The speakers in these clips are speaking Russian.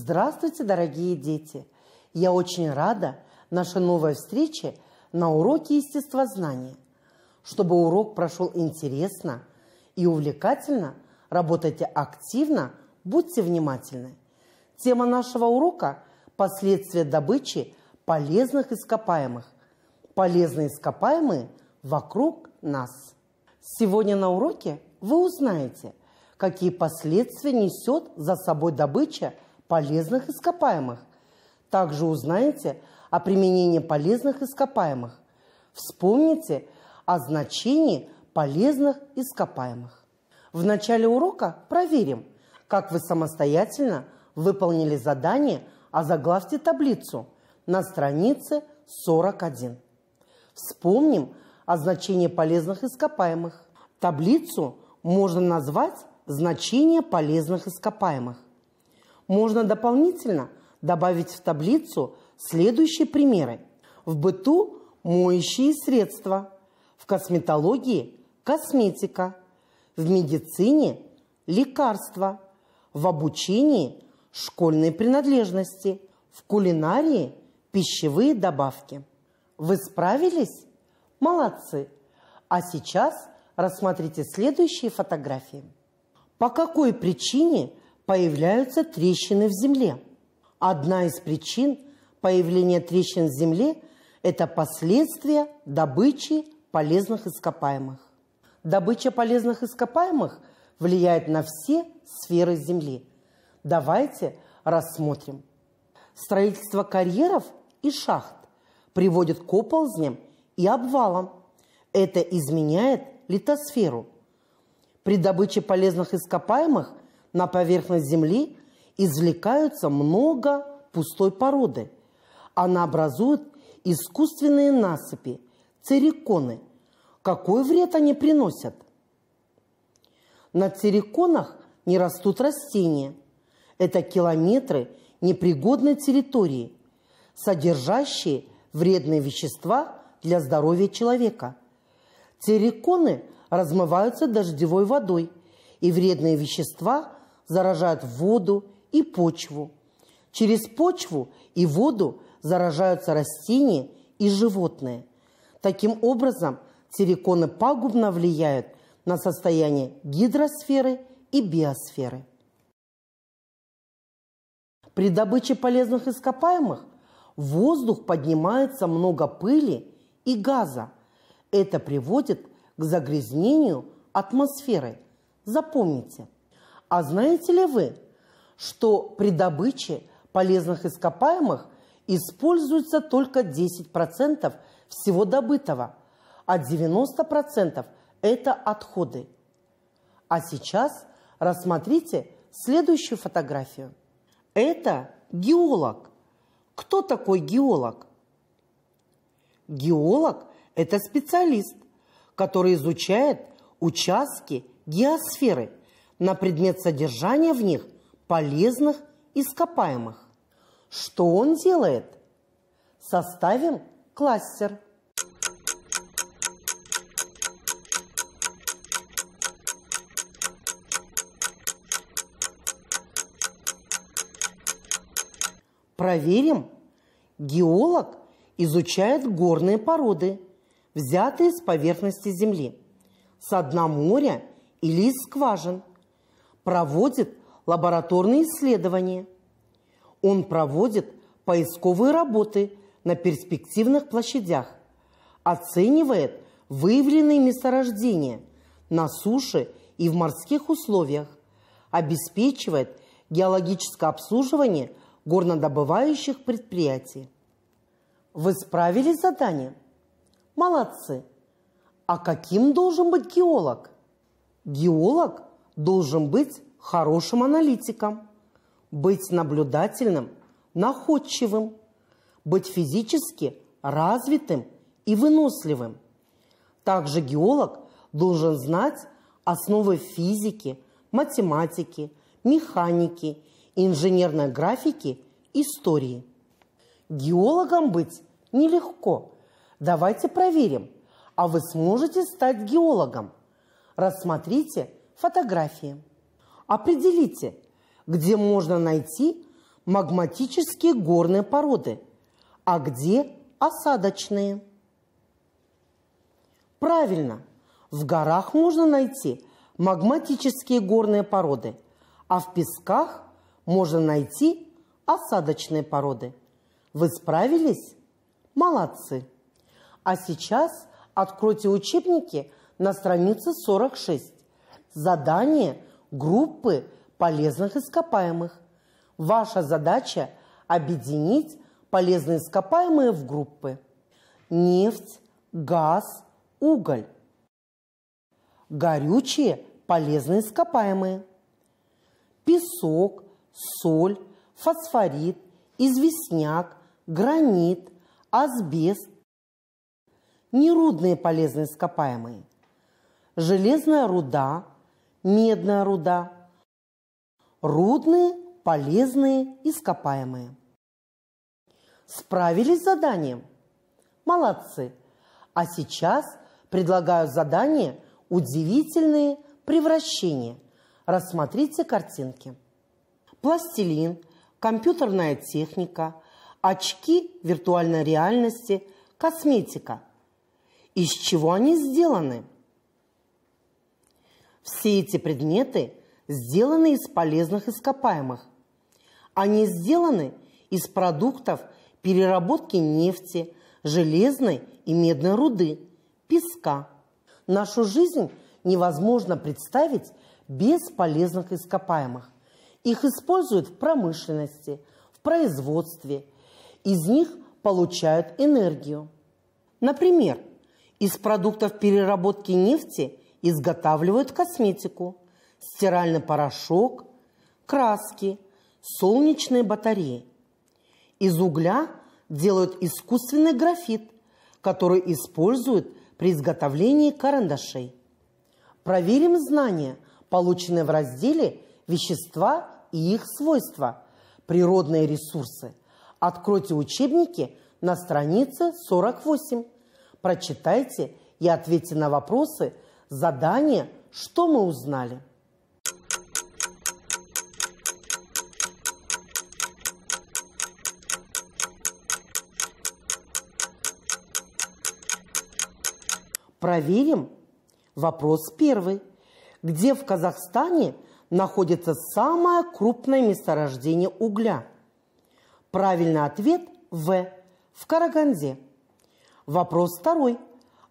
Здравствуйте, дорогие дети! Я очень рада нашей новой встрече на уроке естествознания. Чтобы урок прошел интересно и увлекательно, работайте активно, будьте внимательны. Тема нашего урока – последствия добычи полезных ископаемых. Полезные ископаемые вокруг нас. Сегодня на уроке вы узнаете, какие последствия несет за собой добыча – полезных ископаемых. Также узнаете о применении полезных ископаемых. Вспомните о значении полезных ископаемых. В начале урока проверим, как вы самостоятельно выполнили задание о а заглавьте таблицу на странице 41. Вспомним о значении полезных ископаемых. Таблицу можно назвать «Значение полезных ископаемых». Можно дополнительно добавить в таблицу следующие примеры. В быту – моющие средства, в косметологии – косметика, в медицине – лекарства, в обучении – школьные принадлежности, в кулинарии – пищевые добавки. Вы справились? Молодцы! А сейчас рассмотрите следующие фотографии. По какой причине появляются трещины в земле. Одна из причин появления трещин в земле – это последствия добычи полезных ископаемых. Добыча полезных ископаемых влияет на все сферы Земли. Давайте рассмотрим. Строительство карьеров и шахт приводит к оползням и обвалам. Это изменяет литосферу. При добыче полезных ископаемых на поверхность Земли извлекаются много пустой породы. Она образует искусственные насыпи, цириконы. Какой вред они приносят? На цириконах не растут растения. Это километры непригодной территории, содержащие вредные вещества для здоровья человека. Цириконы размываются дождевой водой, и вредные вещества заражают воду и почву. Через почву и воду заражаются растения и животные. Таким образом, цириконы пагубно влияют на состояние гидросферы и биосферы. При добыче полезных ископаемых в воздух поднимается много пыли и газа. Это приводит к загрязнению атмосферы. Запомните – а знаете ли вы, что при добыче полезных ископаемых используется только 10% всего добытого, а 90% – это отходы. А сейчас рассмотрите следующую фотографию. Это геолог. Кто такой геолог? Геолог – это специалист, который изучает участки геосферы – на предмет содержания в них полезных ископаемых. Что он делает? Составим кластер. Проверим. Геолог изучает горные породы, взятые с поверхности Земли, с дна моря или из скважин – проводит лабораторные исследования. Он проводит поисковые работы на перспективных площадях, оценивает выявленные месторождения на суше и в морских условиях, обеспечивает геологическое обслуживание горнодобывающих предприятий. Вы справили задание? Молодцы! А каким должен быть геолог? Геолог должен быть хорошим аналитиком, быть наблюдательным, находчивым, быть физически развитым и выносливым. Также геолог должен знать основы физики, математики, механики, инженерной графики, истории. Геологом быть нелегко. Давайте проверим, а вы сможете стать геологом. Рассмотрите – фотографии. Определите, где можно найти магматические горные породы, а где осадочные. Правильно, в горах можно найти магматические горные породы, а в песках можно найти осадочные породы. Вы справились? Молодцы! А сейчас откройте учебники на странице 46 задание группы полезных ископаемых. Ваша задача – объединить полезные ископаемые в группы. Нефть, газ, уголь. Горючие полезные ископаемые. Песок, соль, фосфорит, известняк, гранит, асбест. Нерудные полезные ископаемые. Железная руда – медная руда, рудные, полезные, ископаемые. Справились с заданием? Молодцы! А сейчас предлагаю задание «Удивительные превращения». Рассмотрите картинки. Пластилин, компьютерная техника, очки виртуальной реальности, косметика. Из чего они сделаны? Все эти предметы сделаны из полезных ископаемых. Они сделаны из продуктов переработки нефти, железной и медной руды, песка. Нашу жизнь невозможно представить без полезных ископаемых. Их используют в промышленности, в производстве. Из них получают энергию. Например, из продуктов переработки нефти – изготавливают косметику, стиральный порошок, краски, солнечные батареи. Из угля делают искусственный графит, который используют при изготовлении карандашей. Проверим знания, полученные в разделе «Вещества и их свойства. Природные ресурсы». Откройте учебники на странице 48. Прочитайте и ответьте на вопросы – Задание «Что мы узнали?» Проверим. Вопрос первый. Где в Казахстане находится самое крупное месторождение угля? Правильный ответ – В. В Караганде. Вопрос второй.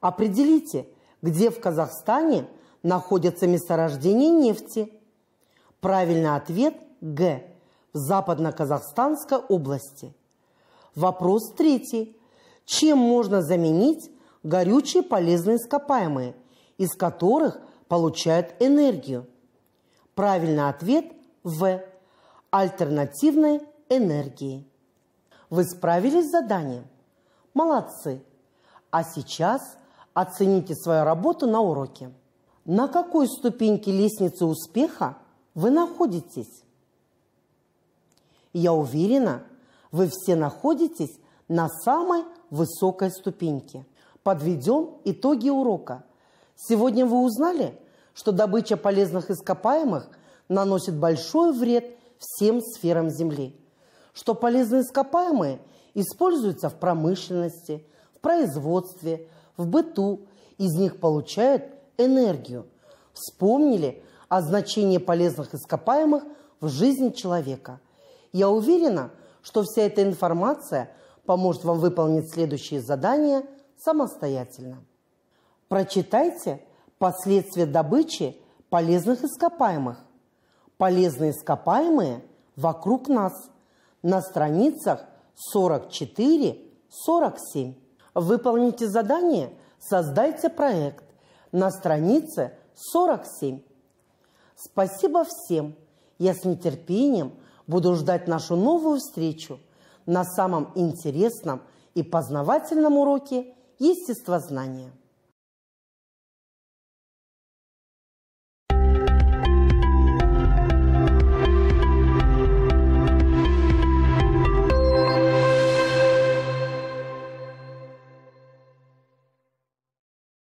Определите, где в Казахстане находятся месторождения нефти? Правильный ответ – Г. В Западно-Казахстанской области. Вопрос третий. Чем можно заменить горючие полезные ископаемые, из которых получают энергию? Правильный ответ – В. Альтернативной энергии. Вы справились с заданием? Молодцы! А сейчас – Оцените свою работу на уроке. На какой ступеньке лестницы успеха вы находитесь? Я уверена, вы все находитесь на самой высокой ступеньке. Подведем итоги урока. Сегодня вы узнали, что добыча полезных ископаемых наносит большой вред всем сферам Земли, что полезные ископаемые используются в промышленности, в производстве, в быту, из них получают энергию. Вспомнили о значении полезных ископаемых в жизни человека. Я уверена, что вся эта информация поможет вам выполнить следующие задания самостоятельно. Прочитайте последствия добычи полезных ископаемых. Полезные ископаемые вокруг нас на страницах 44-47. Выполните задание, создайте проект на странице 47. Спасибо всем. Я с нетерпением буду ждать нашу новую встречу на самом интересном и познавательном уроке естествознания.